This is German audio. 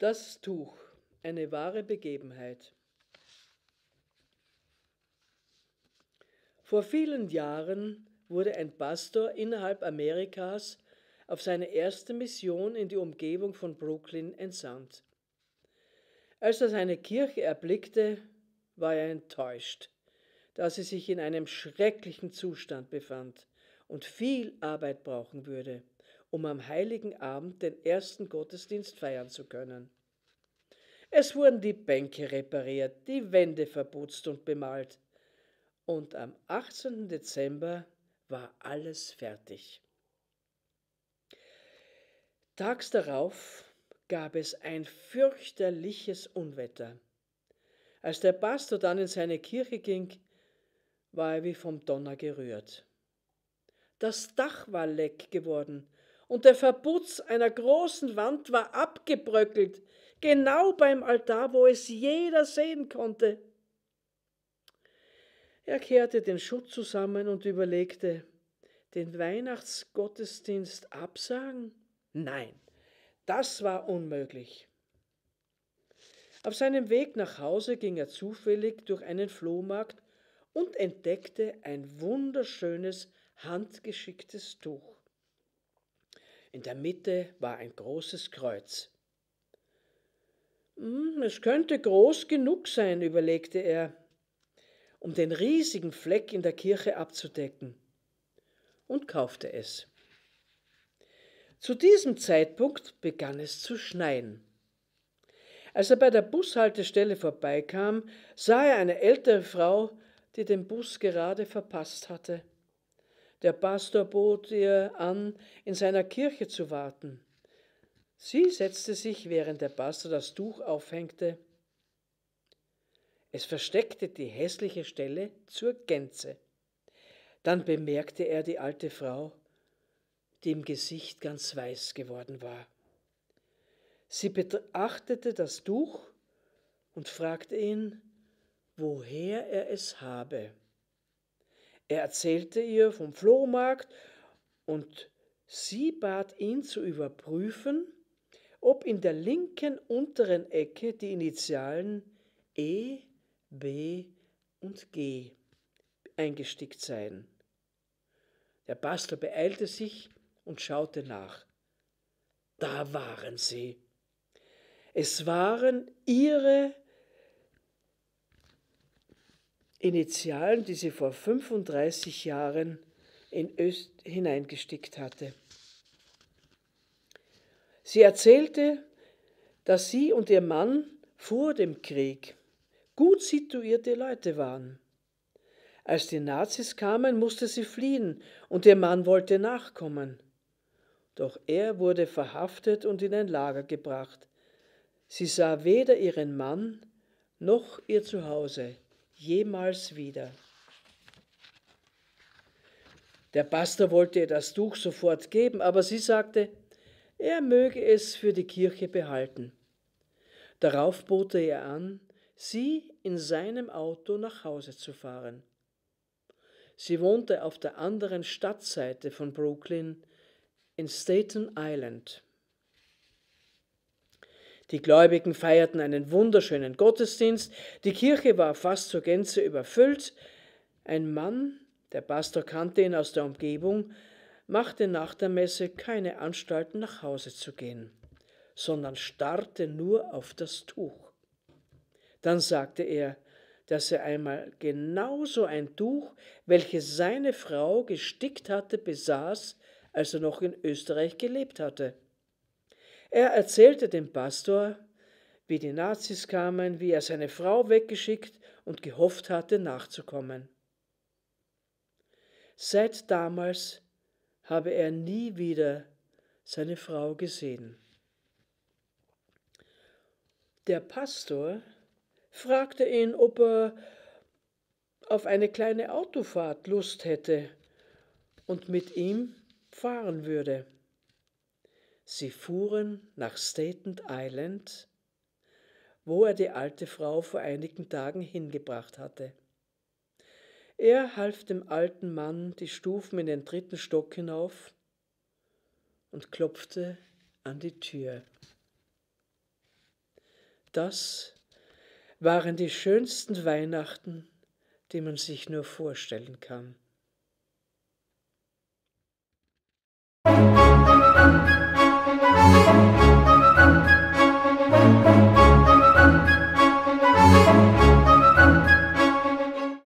Das Tuch, eine wahre Begebenheit. Vor vielen Jahren wurde ein Pastor innerhalb Amerikas auf seine erste Mission in die Umgebung von Brooklyn entsandt. Als er seine Kirche erblickte, war er enttäuscht, da sie sich in einem schrecklichen Zustand befand und viel Arbeit brauchen würde um am heiligen Abend den ersten Gottesdienst feiern zu können. Es wurden die Bänke repariert, die Wände verputzt und bemalt. Und am 18. Dezember war alles fertig. Tags darauf gab es ein fürchterliches Unwetter. Als der Pastor dann in seine Kirche ging, war er wie vom Donner gerührt. Das Dach war leck geworden, und der Verputz einer großen Wand war abgebröckelt, genau beim Altar, wo es jeder sehen konnte. Er kehrte den Schutt zusammen und überlegte, den Weihnachtsgottesdienst absagen? Nein, das war unmöglich. Auf seinem Weg nach Hause ging er zufällig durch einen Flohmarkt und entdeckte ein wunderschönes, handgeschicktes Tuch. In der Mitte war ein großes Kreuz. Hm, es könnte groß genug sein, überlegte er, um den riesigen Fleck in der Kirche abzudecken, und kaufte es. Zu diesem Zeitpunkt begann es zu schneien. Als er bei der Bushaltestelle vorbeikam, sah er eine ältere Frau, die den Bus gerade verpasst hatte. Der Pastor bot ihr an, in seiner Kirche zu warten. Sie setzte sich, während der Pastor das Tuch aufhängte. Es versteckte die hässliche Stelle zur Gänze. Dann bemerkte er die alte Frau, die im Gesicht ganz weiß geworden war. Sie betrachtete das Tuch und fragte ihn, woher er es habe. Er erzählte ihr vom Flohmarkt und sie bat ihn zu überprüfen, ob in der linken unteren Ecke die Initialen E, B und G eingestickt seien. Der Bastler beeilte sich und schaute nach. Da waren sie. Es waren ihre Initialen, die sie vor 35 Jahren in Öst hineingestickt hatte. Sie erzählte, dass sie und ihr Mann vor dem Krieg gut situierte Leute waren. Als die Nazis kamen, musste sie fliehen und ihr Mann wollte nachkommen. Doch er wurde verhaftet und in ein Lager gebracht. Sie sah weder ihren Mann noch ihr Zuhause jemals wieder. Der Pastor wollte ihr das Tuch sofort geben, aber sie sagte, er möge es für die Kirche behalten. Darauf bot er ihr an, sie in seinem Auto nach Hause zu fahren. Sie wohnte auf der anderen Stadtseite von Brooklyn in Staten Island. Die Gläubigen feierten einen wunderschönen Gottesdienst, die Kirche war fast zur Gänze überfüllt. Ein Mann, der Pastor kannte ihn aus der Umgebung, machte nach der Messe keine Anstalten, nach Hause zu gehen, sondern starrte nur auf das Tuch. Dann sagte er, dass er einmal genauso ein Tuch, welches seine Frau gestickt hatte, besaß, als er noch in Österreich gelebt hatte. Er erzählte dem Pastor, wie die Nazis kamen, wie er seine Frau weggeschickt und gehofft hatte, nachzukommen. Seit damals habe er nie wieder seine Frau gesehen. Der Pastor fragte ihn, ob er auf eine kleine Autofahrt Lust hätte und mit ihm fahren würde. Sie fuhren nach Staten Island, wo er die alte Frau vor einigen Tagen hingebracht hatte. Er half dem alten Mann die Stufen in den dritten Stock hinauf und klopfte an die Tür. Das waren die schönsten Weihnachten, die man sich nur vorstellen kann.